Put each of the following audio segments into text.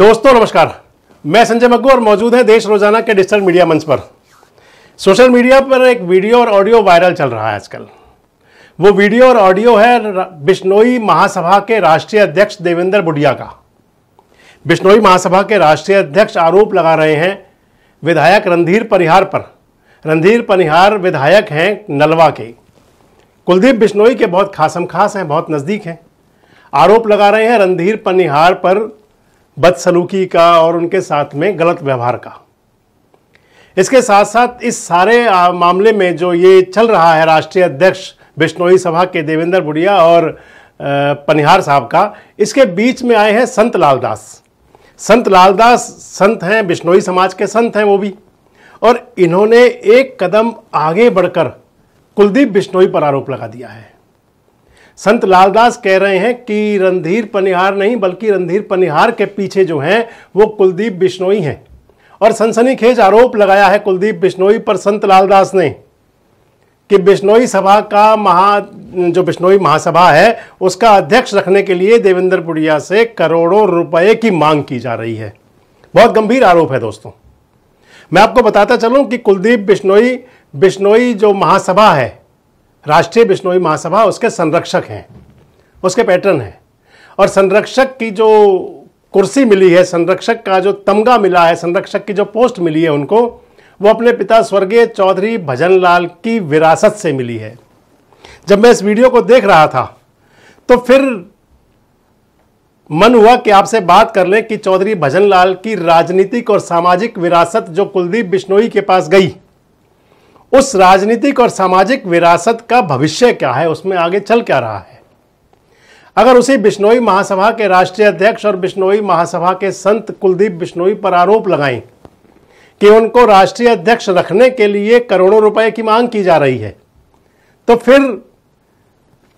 दोस्तों नमस्कार मैं संजय मग्गू और मौजूद हैं देश रोजाना के डिजिटल मीडिया मंच पर सोशल मीडिया पर एक वीडियो और ऑडियो वायरल चल रहा है आजकल वो वीडियो और ऑडियो है बिश्नोई महासभा के राष्ट्रीय अध्यक्ष देवेंद्र बुडिया का बिश्नोई महासभा के राष्ट्रीय अध्यक्ष आरोप लगा रहे हैं विधायक रणधीर परिहार पर रणधीर परिहार विधायक हैं नलवा के कुलदीप बिश्नोई के बहुत खासम खास हैं बहुत नज़दीक हैं आरोप लगा रहे हैं रणधीर पनिहार पर बदसलूकी का और उनके साथ में गलत व्यवहार का इसके साथ साथ इस सारे मामले में जो ये चल रहा है राष्ट्रीय अध्यक्ष बिश्नोई सभा के देवेंद्र बुढ़िया और पनिहार साहब का इसके बीच में आए हैं संत लालदास संत लालदास संत हैं बिश्नोई समाज के संत हैं वो भी और इन्होंने एक कदम आगे बढ़कर कुलदीप बिश्नोई पर आरोप लगा दिया है संत लालदास कह रहे हैं कि रणधीर पनिहार नहीं बल्कि रणधीर पनिहार के पीछे जो हैं वो कुलदीप बिश्नोई हैं और सनसनीखेज आरोप लगाया है कुलदीप बिश्नोई पर संत लालदास ने कि बिश्नोई सभा का महा जो बिश्नोई महासभा है उसका अध्यक्ष रखने के लिए देवेंद्र पुड़िया से करोड़ों रुपए की मांग की जा रही है बहुत गंभीर आरोप है दोस्तों मैं आपको बताता चलूं कि कुलदीप बिश्नोई बिश्नोई जो महासभा है राष्ट्रीय बिश्नोई महासभा उसके संरक्षक हैं उसके पैटर्न हैं और संरक्षक की जो कुर्सी मिली है संरक्षक का जो तमगा मिला है संरक्षक की जो पोस्ट मिली है उनको वो अपने पिता स्वर्गीय चौधरी भजन लाल की विरासत से मिली है जब मैं इस वीडियो को देख रहा था तो फिर मन हुआ कि आपसे बात कर लें कि चौधरी भजन लाल की राजनीतिक और सामाजिक विरासत जो कुलदीप बिश्नोई के पास गई उस राजनीतिक और सामाजिक विरासत का भविष्य क्या है उसमें आगे चल क्या रहा है अगर उसी बिश्नोई महासभा के राष्ट्रीय अध्यक्ष और बिश्नोई महासभा के संत कुलदीप बिश्नोई पर आरोप लगाएं कि उनको राष्ट्रीय अध्यक्ष रखने के लिए करोड़ों रुपए की मांग की जा रही है तो फिर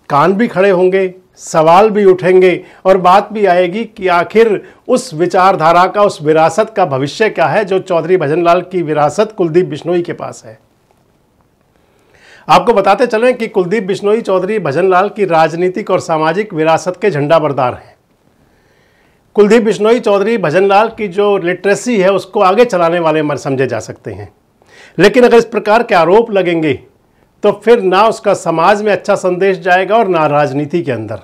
कान भी खड़े होंगे सवाल भी उठेंगे और बात भी आएगी कि आखिर उस विचारधारा का उस विरासत का भविष्य क्या है जो चौधरी भजनलाल की विरासत कुलदीप बिश्नोई के पास है आपको बताते चलें कि कुलदीप बिश्नोई चौधरी भजनलाल की राजनीतिक और सामाजिक विरासत के झंडा बरदार हैं कुलदीप बिश्नोई चौधरी भजनलाल की जो लिटरेसी है उसको आगे चलाने वाले मर समझे जा सकते हैं लेकिन अगर इस प्रकार के आरोप लगेंगे तो फिर ना उसका समाज में अच्छा संदेश जाएगा और ना राजनीति के अंदर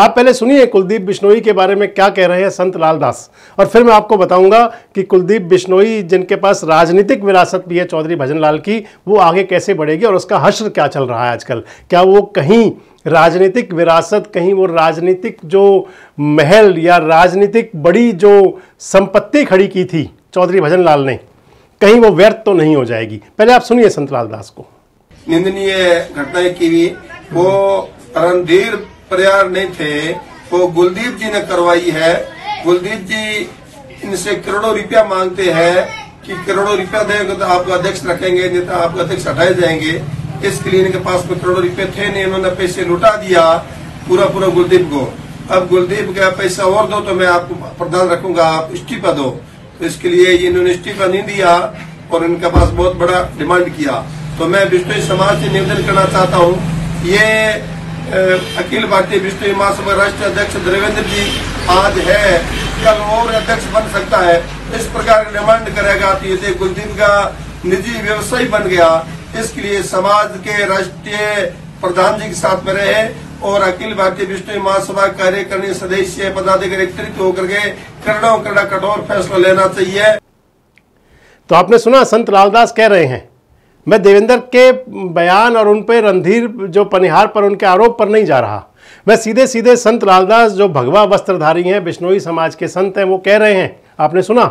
आप पहले सुनिए कुलदीप बिश्नोई के बारे में क्या कह रहे हैं संत लाल दास और फिर मैं आपको बताऊंगा कि कुलदीप बिश्नोई जिनके पास राजनीतिक विरासत भी है चौधरी भजन लाल की वो आगे कैसे बढ़ेगी और उसका हश्र क्या चल रहा है आजकल क्या वो कहीं राजनीतिक विरासत कहीं वो राजनीतिक जो महल या राजनीतिक बड़ी जो संपत्ति खड़ी की थी चौधरी भजन लाल ने कहीं वो व्यर्थ तो नहीं हो जाएगी पहले आप सुनिए संतलाल दास को निंदनीय घटनाएं की हुई वो रणधीर प्रयार नहीं थे वो गुलदीप जी ने करवाई है गुलदीप जी इनसे करोड़ों रुपया मांगते हैं कि करोड़ों रुपया देंगे तो आपका अध्यक्ष रखेंगे नहीं तो आपका अध्यक्ष हटाए जाएंगे इसके लिए इनके पास में करोड़ों रुपये थे नहीं इन्होंने पैसे लुटा दिया पूरा पूरा गुलदीप को अब गुलदीप का पैसा और दो तो मैं आपको प्रदान रखूंगा आप इस्तीफा दो तो इसके लिए इन्होंने इस्तीफा नहीं दिया और इनके पास बहुत बड़ा डिमांड किया तो मैं विश्व समाज से निवेदन करना चाहता हूँ ये अखिल भारतीय विष्णु महासभा राष्ट्रीय अध्यक्ष देवेंद्र जी आज है कल और अध्यक्ष बन सकता है इस प्रकार डिमांड करेगा तो ये कुछ दिन का निजी व्यवसाय बन गया इसके लिए समाज के राष्ट्रीय प्रधान जी के साथ में रहे और अखिल भारतीय विष्णु महासभा कार्यकारिणी सदस्य पदाधिकारी एकत्रित होकर के करोड़ों करोड़ा कठोर फैसला लेना चाहिए तो आपने सुना संत लालदास कह रहे हैं मैं देवेंद्र के बयान और उन पर रणधीर जो पनिहार पर उनके आरोप पर नहीं जा रहा मैं सीधे सीधे संत लालदास जो भगवा वस्त्रधारी हैं बिश्नोई समाज के संत हैं वो कह रहे हैं आपने सुना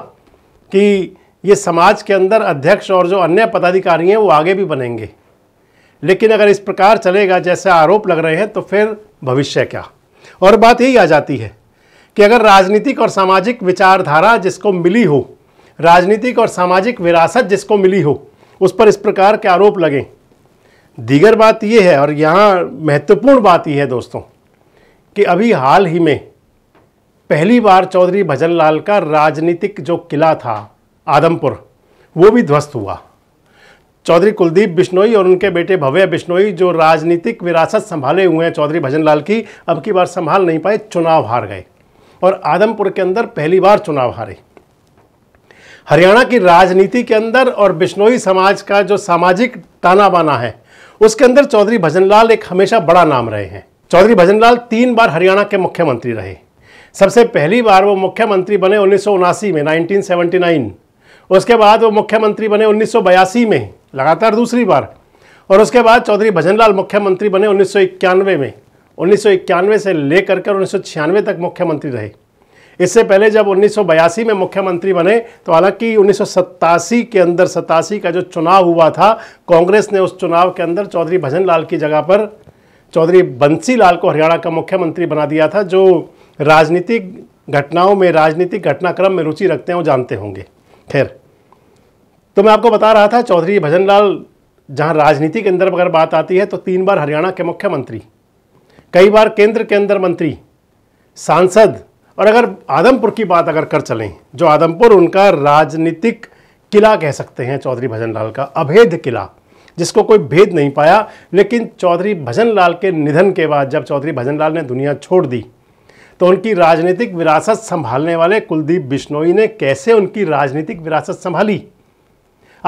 कि ये समाज के अंदर अध्यक्ष और जो अन्य पदाधिकारी हैं वो आगे भी बनेंगे लेकिन अगर इस प्रकार चलेगा जैसे आरोप लग रहे हैं तो फिर भविष्य क्या और बात यही आ जाती है कि अगर राजनीतिक और सामाजिक विचारधारा जिसको मिली हो राजनीतिक और सामाजिक विरासत जिसको मिली हो उस पर इस प्रकार के आरोप लगें दीगर बात यह है और यहाँ महत्वपूर्ण बात यह है दोस्तों कि अभी हाल ही में पहली बार चौधरी भजन लाल का राजनीतिक जो किला था आदमपुर वो भी ध्वस्त हुआ चौधरी कुलदीप बिश्नोई और उनके बेटे भव्य बिश्नोई जो राजनीतिक विरासत संभाले हुए हैं चौधरी भजन लाल की अब की बार संभाल नहीं पाए चुनाव हार गए और आदमपुर के अंदर पहली बार चुनाव हारे हरियाणा की राजनीति के अंदर और बिश्नोई समाज का जो सामाजिक ताना बाना है उसके अंदर चौधरी भजनलाल एक हमेशा बड़ा नाम रहे हैं चौधरी भजनलाल तीन बार हरियाणा के मुख्यमंत्री रहे सबसे पहली बार वो मुख्यमंत्री बने उन्नीस में 1979 उसके बाद वो मुख्यमंत्री बने उन्नीस में लगातार दूसरी बार और उसके बाद चौधरी भजनलाल मुख्यमंत्री बने उन्नीस में उन्नीस से लेकर कर उन्नीस तक मुख्यमंत्री रहे इससे पहले जब उन्नीस में मुख्यमंत्री बने तो हालांकि उन्नीस के अंदर सतासी का जो चुनाव हुआ था कांग्रेस ने उस चुनाव के अंदर चौधरी भजन लाल की जगह पर चौधरी बंसी लाल को हरियाणा का मुख्यमंत्री बना दिया था जो राजनीतिक घटनाओं में राजनीतिक घटनाक्रम में रुचि रखते हैं वो जानते होंगे खैर तो मैं आपको बता रहा था चौधरी भजन लाल जहाँ राजनीति के अंदर अगर बात आती है तो तीन बार हरियाणा के मुख्यमंत्री कई बार केंद्र के अंदर मंत्री सांसद और अगर आदमपुर की बात अगर कर चलें जो आदमपुर उनका राजनीतिक किला कह सकते हैं चौधरी भजन लाल का अभेद किला जिसको कोई भेद नहीं पाया लेकिन चौधरी भजन लाल के निधन के बाद जब चौधरी भजन लाल ने दुनिया छोड़ दी तो उनकी राजनीतिक विरासत संभालने वाले कुलदीप बिश्नोई ने कैसे उनकी राजनीतिक विरासत संभाली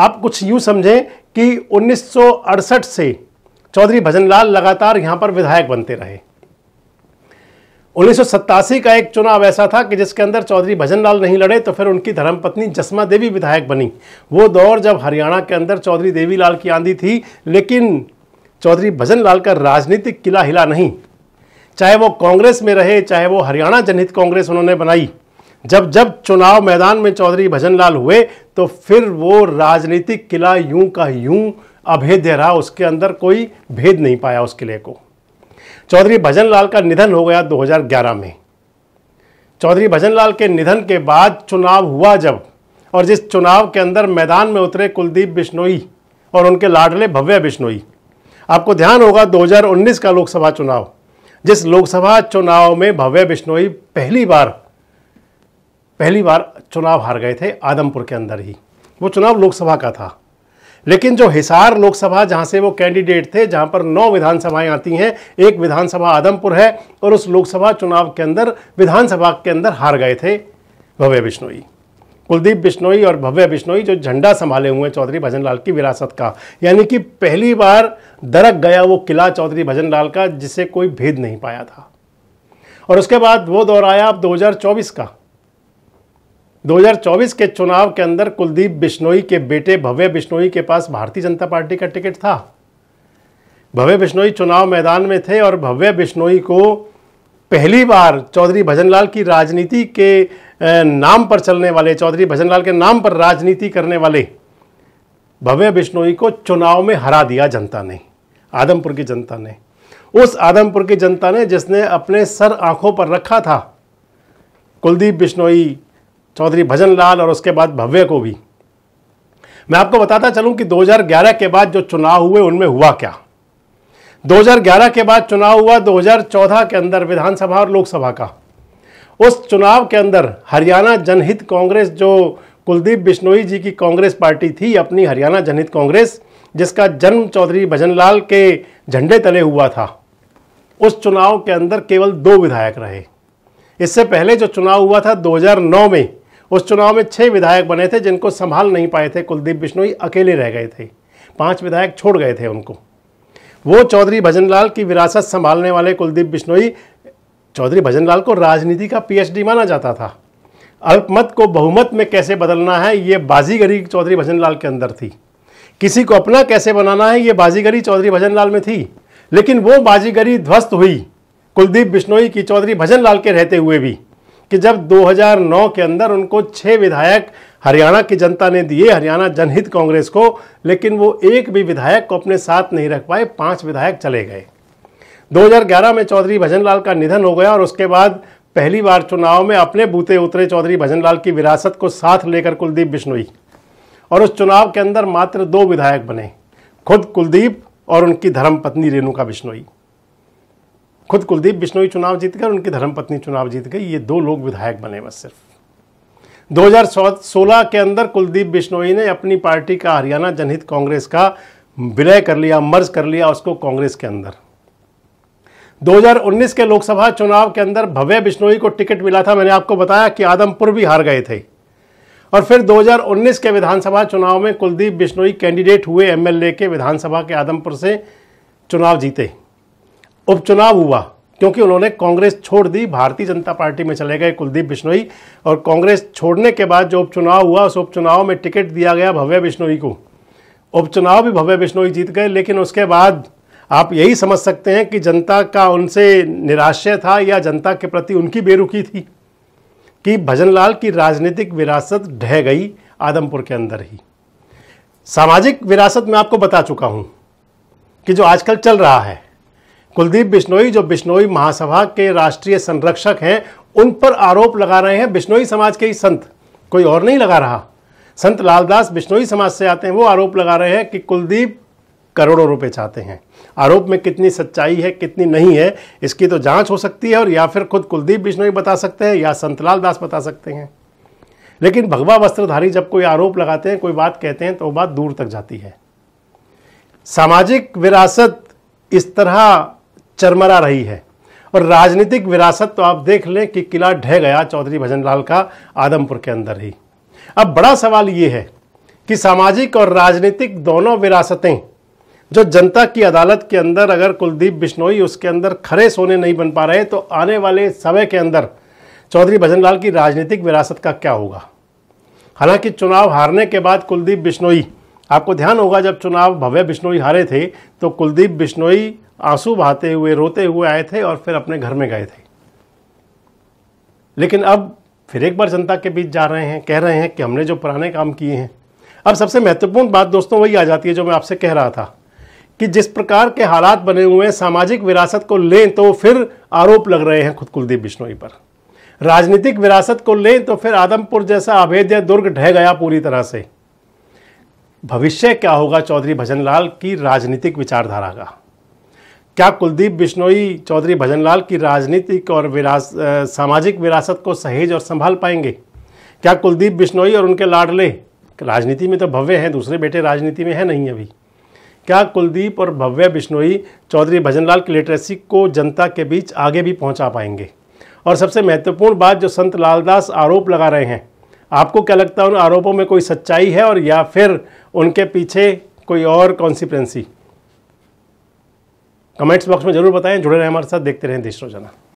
आप कुछ यूँ समझें कि 1968 से चौधरी भजन लाल लगातार यहाँ पर विधायक बनते रहे उन्नीस का एक चुनाव ऐसा था कि जिसके अंदर चौधरी भजनलाल नहीं लड़े तो फिर उनकी धर्मपत्नी जसमा देवी विधायक बनी वो दौर जब हरियाणा के अंदर चौधरी देवीलाल की आंधी थी लेकिन चौधरी भजनलाल का राजनीतिक किला हिला नहीं चाहे वो कांग्रेस में रहे चाहे वो हरियाणा जनहित कांग्रेस उन्होंने बनाई जब जब चुनाव मैदान में चौधरी भजनलाल हुए तो फिर वो राजनीतिक किला यूं का यूं अभेद्य रहा उसके अंदर कोई भेद नहीं पाया उस किले को चौधरी भजन लाल का निधन हो गया 2011 में चौधरी भजन लाल के निधन के बाद चुनाव हुआ जब और जिस चुनाव के अंदर मैदान में उतरे कुलदीप बिश्नोई और उनके लाडले भव्य बिश्नोई आपको ध्यान होगा 2019 का लोकसभा चुनाव जिस लोकसभा चुनाव में भव्य बिश्नोई पहली बार पहली बार चुनाव हार गए थे आदमपुर के अंदर ही वो चुनाव लोकसभा का था लेकिन जो हिसार लोकसभा जहां से वो कैंडिडेट थे जहां पर नौ विधानसभाएं आती हैं एक विधानसभा आदमपुर है और उस लोकसभा चुनाव के अंदर विधानसभा के अंदर हार गए थे भव्य बिश्नोई कुलदीप बिश्नोई और भव्य बिश्नोई जो झंडा संभाले हुए हैं चौधरी भजनलाल की विरासत का यानी कि पहली बार दरक गया वो किला चौधरी भजनलाल का जिसे कोई भेद नहीं पाया था और उसके बाद वो दौर आया अब 2024 का 2024 के चुनाव के अंदर कुलदीप बिश्नोई के बेटे भव्य बिश्नोई के पास भारतीय जनता पार्टी का टिकट था भव्य बिश्नोई चुनाव मैदान में थे और भव्य बिश्नोई को पहली बार चौधरी भजनलाल की राजनीति के नाम पर चलने वाले चौधरी भजनलाल के नाम पर राजनीति करने वाले भव्य बिश्नोई को चुनाव में हरा दिया जनता ने आदमपुर की जनता ने उस आदमपुर की जनता ने जिसने अपने सर आंखों पर रखा था कुलदीप बिश्नोई चौधरी भजन लाल और उसके बाद भव्य को भी मैं आपको बताता चलूं कि 2011 के बाद जो चुनाव हुए उनमें हुआ क्या 2011 के बाद चुनाव हुआ 2014 के अंदर विधानसभा और लोकसभा का उस चुनाव के अंदर हरियाणा जनहित कांग्रेस जो कुलदीप बिश्नोई जी की कांग्रेस पार्टी थी अपनी हरियाणा जनहित कांग्रेस जिसका जन्म चौधरी भजनलाल के झंडे तले हुआ था उस चुनाव के अंदर केवल दो विधायक रहे इससे पहले जो चुनाव हुआ था 2009 में उस चुनाव में छह विधायक बने थे जिनको संभाल नहीं पाए थे कुलदीप बिश्नोई अकेले रह गए थे पांच विधायक छोड़ गए थे उनको वो चौधरी भजनलाल की विरासत संभालने वाले कुलदीप बिश्नोई चौधरी भजनलाल को राजनीति का पीएचडी माना जाता था अल्पमत को बहुमत में कैसे बदलना है ये बाजीगरी चौधरी भजनलाल के अंदर थी किसी को अपना कैसे बनाना है ये बाजीगरी चौधरी भजनलाल में थी लेकिन वो बाजीगरी ध्वस्त हुई कुलदीप बिश्नोई की चौधरी भजनलाल के रहते हुए भी कि जब 2009 के अंदर उनको छह विधायक हरियाणा की जनता ने दिए हरियाणा जनहित कांग्रेस को लेकिन वो एक भी विधायक को अपने साथ नहीं रख पाए पांच विधायक चले गए 2011 में चौधरी भजनलाल का निधन हो गया और उसके बाद पहली बार चुनाव में अपने बूते उतरे चौधरी भजनलाल की विरासत को साथ लेकर कुलदीप बिश्नोई और उस चुनाव के अंदर मात्र दो विधायक बने खुद कुलदीप और उनकी धर्मपत्नी रेणुका बिश्नोई खुद कुलदीप बिश्नोई चुनाव जीत गए उनकी धर्मपत्नी चुनाव जीत गई ये दो लोग विधायक बने बस सिर्फ 2016 के अंदर कुलदीप बिश्नोई ने अपनी पार्टी का हरियाणा जनहित कांग्रेस का विलय कर लिया मर्ज कर लिया उसको कांग्रेस के अंदर 2019 के लोकसभा चुनाव के अंदर भव्य बिश्नोई को टिकट मिला था मैंने आपको बताया कि आदमपुर भी हार गए थे और फिर 2019 के विधानसभा चुनाव में कुलदीप बिश्नोई कैंडिडेट हुए एमएलए के विधानसभा के आदमपुर से चुनाव जीते उपचुनाव हुआ क्योंकि उन्होंने कांग्रेस छोड़ दी भारतीय जनता पार्टी में चले गए कुलदीप बिश्नोई और कांग्रेस छोड़ने के बाद जो उपचुनाव हुआ उस उपचुनाव में टिकट दिया गया भव्य बिश्नोई को उपचुनाव भी भव्य बिश्नोई जीत गए लेकिन उसके बाद आप यही समझ सकते हैं कि जनता का उनसे निराशय था या जनता के प्रति उनकी बेरुखी थी कि भजनलाल की राजनीतिक विरासत ढह गई आदमपुर के अंदर ही सामाजिक विरासत मैं आपको बता चुका हूँ कि जो आजकल चल रहा है कुलदीप बिश्नोई जो बिश्नोई महासभा के राष्ट्रीय संरक्षक हैं उन पर आरोप लगा रहे हैं बिश्नोई समाज के ही संत कोई और नहीं लगा रहा संत लालदास बिश्नोई समाज से आते हैं वो आरोप लगा रहे हैं कि कुलदीप करोड़ों रुपए चाहते हैं आरोप में कितनी सच्चाई है कितनी नहीं है इसकी तो जांच हो सकती है और या फिर खुद कुलदीप बिश्नोई बता सकते हैं या लाल दास बता सकते हैं लेकिन भगवा वस्त्रधारी जब कोई आरोप लगाते हैं कोई बात कहते हैं तो वो बात दूर तक जाती है सामाजिक विरासत इस तरह चरमरा रही है और राजनीतिक विरासत तो आप देख लें कि किला ढह गया चौधरी भजनलाल का आदमपुर के अंदर ही अब बड़ा सवाल ये है कि सामाजिक और राजनीतिक दोनों विरासतें जो जनता की अदालत के अंदर अगर कुलदीप बिश्नोई उसके अंदर खरे सोने नहीं बन पा रहे तो आने वाले समय के अंदर चौधरी भजनलाल की राजनीतिक विरासत का क्या होगा हालांकि चुनाव हारने के बाद कुलदीप बिश्नोई आपको ध्यान होगा जब चुनाव भव्य बिश्नोई हारे थे तो कुलदीप बिश्नोई आंसू बहाते हुए रोते हुए आए थे और फिर अपने घर में गए थे लेकिन अब फिर एक बार जनता के बीच जा रहे हैं कह रहे हैं कि हमने जो पुराने काम किए हैं अब सबसे महत्वपूर्ण बात दोस्तों वही आ जाती है जो मैं आपसे कह रहा था कि जिस प्रकार के हालात बने हुए हैं सामाजिक विरासत को लें तो फिर आरोप लग रहे हैं खुद कुलदीप बिश्नोई पर राजनीतिक विरासत को लें तो फिर आदमपुर जैसा अभेद्य दुर्ग ढह गया पूरी तरह से भविष्य क्या होगा चौधरी भजनलाल की राजनीतिक विचारधारा का क्या कुलदीप बिश्नोई चौधरी भजनलाल की राजनीतिक और विरास सामाजिक विरासत को सहेज और संभाल पाएंगे क्या कुलदीप बिश्नोई और उनके लाडले राजनीति में तो भव्य हैं दूसरे बेटे राजनीति में है नहीं अभी क्या कुलदीप और भव्य बिश्नोई चौधरी भजनलाल की लिटरेसी को जनता के बीच आगे भी पहुंचा पाएंगे और सबसे महत्वपूर्ण बात जो संत लालदास आरोप लगा रहे हैं आपको क्या लगता है उन आरोपों में कोई सच्चाई है और या फिर उनके पीछे कोई और कॉन्सिक्वेंसी कमेंट्स बॉक्स में जरूर बताएं जुड़े रहें हमारे साथ देखते रहें देश रोजाना